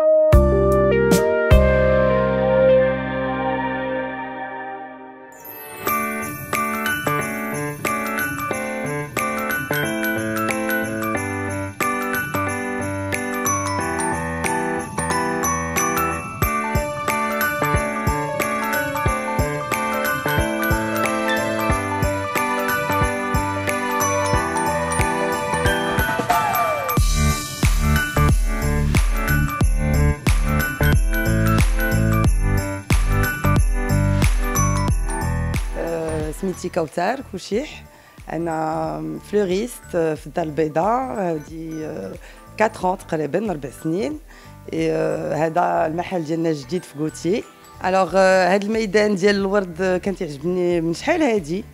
you خالتي كوثر كوشيح انا فلوريست في الدار البيضاء هادي 4 ans تقريبا ربع سنين euh، هذا المحل ديالنا الجديد في غوتي الوغ euh، هاد الميدان ديال الورد كان تيعجبني من شحال هادي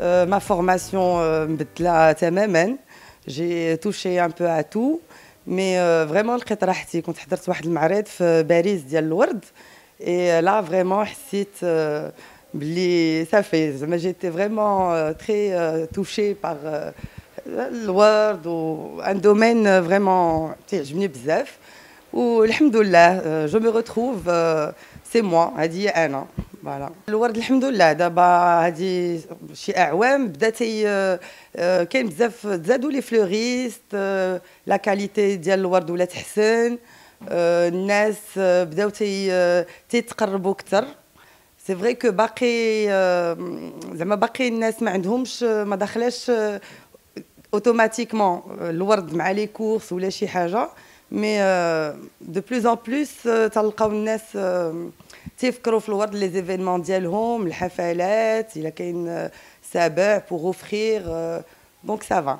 ما euh، فورماسيون مبدله تماما جي توشي ان بو ا تو مي فريمون لقيت راحتي كنت حضرت واحد المعرض في باريس ديال الورد اي لا فريمون حسيت ça fait, mais j'étais vraiment euh, très euh, touchée par euh, le un domaine vraiment, je me bzef, alhamdoulilah, je me retrouve, c'est moi, A dit un voilà. Le d'abord, a dit, fleuristes, la qualité de le les gens, سي فري كو باقي آه، زعما باقي الناس ما عندهمش آه، ما داخلاش اوتوماتيكمون آه، الورد مع لي كورس ولا شي حاجه مي دو بلوز ان بلوس تلقاو الناس تيفكروا في الورد لي زيفينمون ديالهم الحفلات الا كاين سابع بوغ اوفخير دونك سافا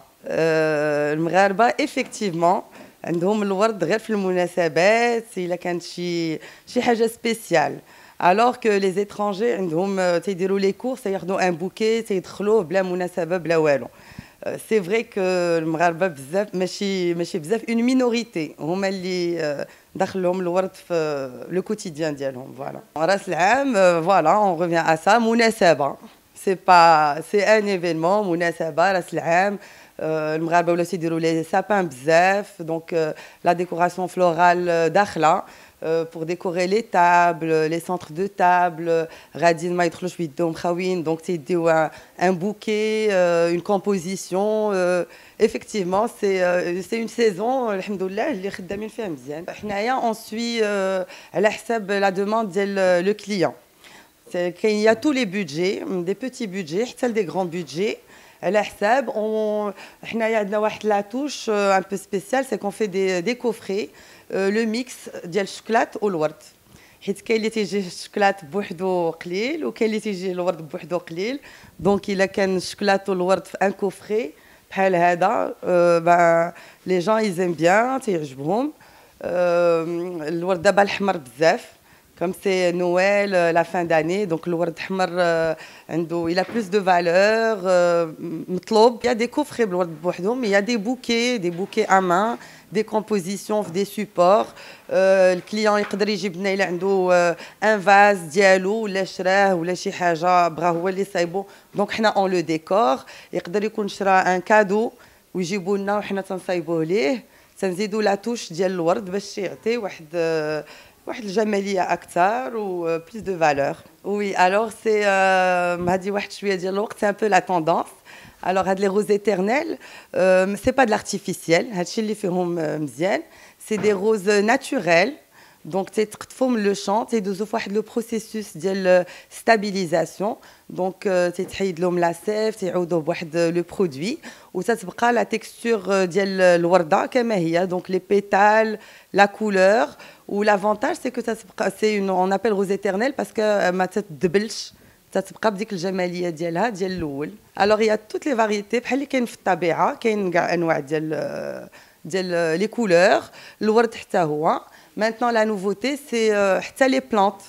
المغاربه ايفيكتيفمون عندهم الورد غير في المناسبات الا كانت شي شي حاجه سبيسيال alors que les étrangers ils font les courses, ils ont un bouquet, ils c'est trop blanc, euh, C'est vrai que le Marocains une minorité. On met euh, les euh, le quotidien Voilà. on revient à ça, C'est c'est un événement, munasaba, il me reste à vous les sapins, les donc euh, la décoration florale euh, dakhla euh, pour décorer les tables, les centres de table Radine m'ait reçu pour le donc c'était un bouquet, une composition. Effectivement, c'est c'est une saison. Alhamdoulilah, qui le fait bien. En ayant ensuite à l'heb la demande, le client il y a tous les budgets, des petits budgets, des grands budgets. il on a la touche euh, un peu spéciale, c'est qu'on fait des, coffrets, euh, le mix d'Yel Chuklat au Lord. Quelle était le chocolat Bouhdo Khlil ou quelle était le Lord Bouhdo Khlil Donc il a qu'un chocolat au Lord, un coffret, pas euh, ben Les gens, ils aiment bien, c'est Jboum. Le Lord d'Abal Hamar comme c'est Noël, euh, la fin d'année, donc le Ward Hamar, euh, il a plus de valeur. Euh, il y a des coffrets, mais il y a des bouquets, des bouquets à main, des compositions, des supports. Le client, il a un vase, Diallo, ou l'échreur, ou l'échihaja, brahou, les saibos. Donc, on le décore. Il a un cadeau, ou jibouna, ou un saibolé. Ça nous la touche, Diallo, ou l'échihaja, ou jamais lié à acteur ou plus de valeur oui alors c'est ma dit tu veux dire l' c'est un peu la tendance alors à les roses éternelles euh, c'est pas de l'artificiel chez euh, lesérienne c'est des roses naturelles. Donc, tu transformes le champ, tu fais le processus de stabilisation. Donc, euh, tu fais l'homme la sève, tu fais le produit. Ou ça, c'est la texture euh, de est, hein. donc les pétales, la couleur. Ou l'avantage, c'est que ça, c'est une, on appelle rose éternelle parce que euh, ma tête de belge. Ça se la que le jamalia diela Alors il y a toutes les variétés. Par exemple, une tabéa, une noire diel diel les couleurs, le wad htahoua. Maintenant, la nouveauté, c'est euh, les plantes.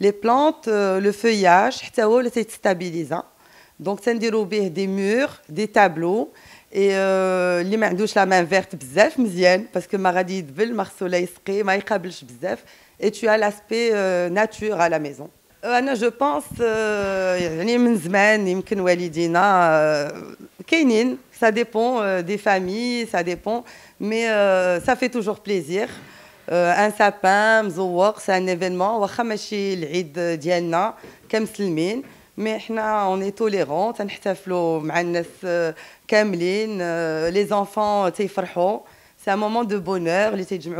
Les plantes, euh, le feuillage, c'est stabilisant. Donc, c'est dérobé des murs, des tableaux. Et euh, les mains douche la main verte, bzef, mzienne, parce que maradid, vil, marsoleil, m'a maïkabelch, bzef. Et tu as l'aspect euh, nature à la maison. je pense, euh, ça dépend des familles, ça dépend, mais ça fait toujours plaisir. Euh, un sapin, un événement, c'est un événement. On est tolérant, on fête avec les les enfants sont euh, C'est un moment de bonheur pour les familles,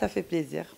ça fait plaisir.